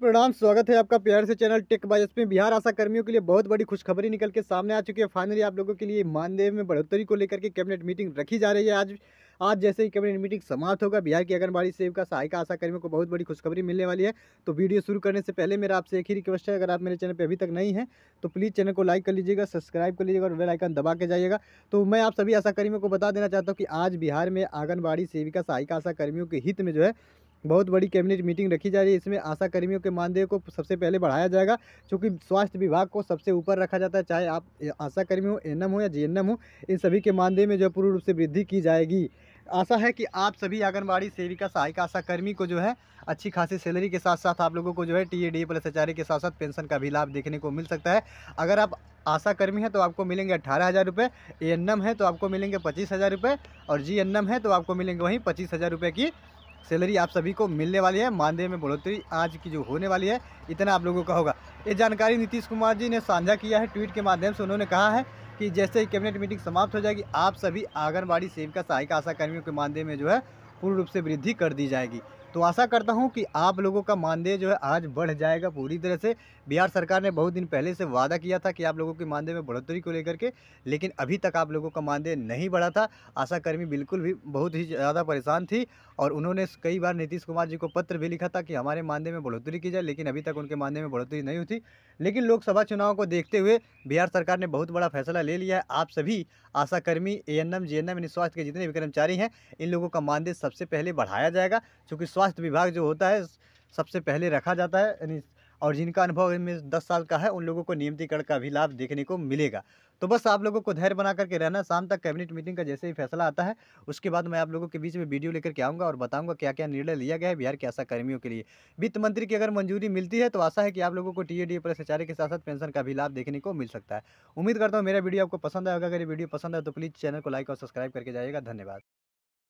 प्रणाम स्वागत है आपका प्यार से चैनल टेक बाजस में बिहार आशा कर्मियों के लिए बहुत बड़ी खुशखबरी निकल के सामने आ चुकी है फाइनली आप लोगों के लिए मानदेय में बढ़ोतरी को लेकर के कैबिनेट मीटिंग रखी जा रही है आज आज जैसे ही कैबिनेट मीटिंग समाप्त होगा बिहार की आंगनबाड़ी सेविका सहायिका आशा कर्मियों को बहुत बड़ी खुशखबरी मिलने वाली है तो वीडियो शुरू करने से पहले मेरा आपसे एक ही रिक्वेस्ट है अगर आप मेरे चैनल पर अभी तक नहीं है तो प्लीज़ चैनल को लाइक कर लीजिएगा सब्सक्राइब कर लीजिएगा और बेल आइकन दबा के जाइएगा तो मैं आप सभी आशा कर्मियों को बता देना चाहता हूँ कि आज बिहार में आंगनबाड़ी सेविका सहायिका आशा कर्मियों के हित में जो है बहुत बड़ी कैबिनेट मीटिंग रखी जा रही है इसमें आशा कर्मियों के मानदेय को सबसे पहले बढ़ाया जाएगा क्योंकि स्वास्थ्य विभाग को सबसे ऊपर रखा जाता है चाहे आप आशा कर्मी हो एन हो या जी हो इन सभी के मानदेय में जो पूर्ण रूप से वृद्धि की जाएगी आशा है कि आप सभी आंगनबाड़ी सेविका सहायिका आशा कर्मी को जो है अच्छी खासी सैलरी के साथ साथ आप लोगों को जो है T A D plus H के साथ साथ पेंशन का भी लाभ देखने को मिल सकता है अगर आप आशा कर्मी हैं तो आपको मिलेंगे अट्ठारह हज़ार रुपये ए एन एम है तो आपको मिलेंगे पच्चीस हज़ार रुपये और जी एन एम है तो आपको मिलेंगे वहीं पच्चीस हज़ार रुपये की सैलरी आप सभी को मिलने वाली है मानदेय में बढ़ोतरी आज की जो होने वाली है इतना आप लोगों का होगा ये जानकारी नीतीश कुमार जी ने साझा किया है ट्वीट के माध्यम से उन्होंने कहा है कि जैसे ही कैबिनेट मीटिंग समाप्त हो जाएगी आप सभी आंगनबाड़ी सेविका सहायिका आशा कर्मियों के मानदेय में जो है पूर्ण रूप से वृद्धि कर दी जाएगी तो आशा करता हूँ कि आप लोगों का मानदेय जो है आज बढ़ जाएगा पूरी तरह से बिहार सरकार ने बहुत दिन पहले से वादा किया था कि आप लोगों के मानदेय में बढ़ोतरी को लेकर के लेकिन अभी तक आप लोगों का मानदेय नहीं बढ़ा था आशाकर्मी बिल्कुल भी बहुत ही ज़्यादा परेशान थी और उन्होंने कई बार नीतीश कुमार जी को पत्र भी लिखा था कि हमारे मानदेय में बढ़ोतरी की जाए लेकिन अभी तक उनके मानदेय में बढ़ोतरी नहीं हुई लेकिन लोकसभा चुनाव को देखते हुए बिहार सरकार ने बहुत बड़ा फैसला ले लिया है आप सभी आशाकर्मी A N M J N M स्वास्थ्य के जितने भी कर्मचारी हैं इन लोगों का मानदेय सबसे पहले बढ़ाया जाएगा चूँकि स्वास्थ्य विभाग जो होता है सबसे पहले रखा जाता है यानी और जिनका अनुभव इनमें दस साल का है उन लोगों को नियमितीकरण का भी लाभ देखने को मिलेगा तो बस आप लोगों को धैर्य बना करके रहना शाम तक कैबिनेट मीटिंग का जैसे ही फैसला आता है उसके बाद मैं आप लोगों के बीच में वीडियो लेकर के आऊँगा और बताऊँगा क्या क्या निर्णय लिया गया है बिहार के आशा कर्मियों के लिए वित्त मंत्री की अगर मंजूरी मिलती है तो आशा है कि आप लोगों को टी ए डी प्लस के साथ साथ पेंशन का भी लाभ देखने को मिल सकता है उम्मीद करता हूँ मेरा वीडियो आपको पसंद आएगा अगर ये वीडियो पसंद है तो प्लीज़ चैनल को लाइक और सब्सक्राइब करके जाएगा धन्यवाद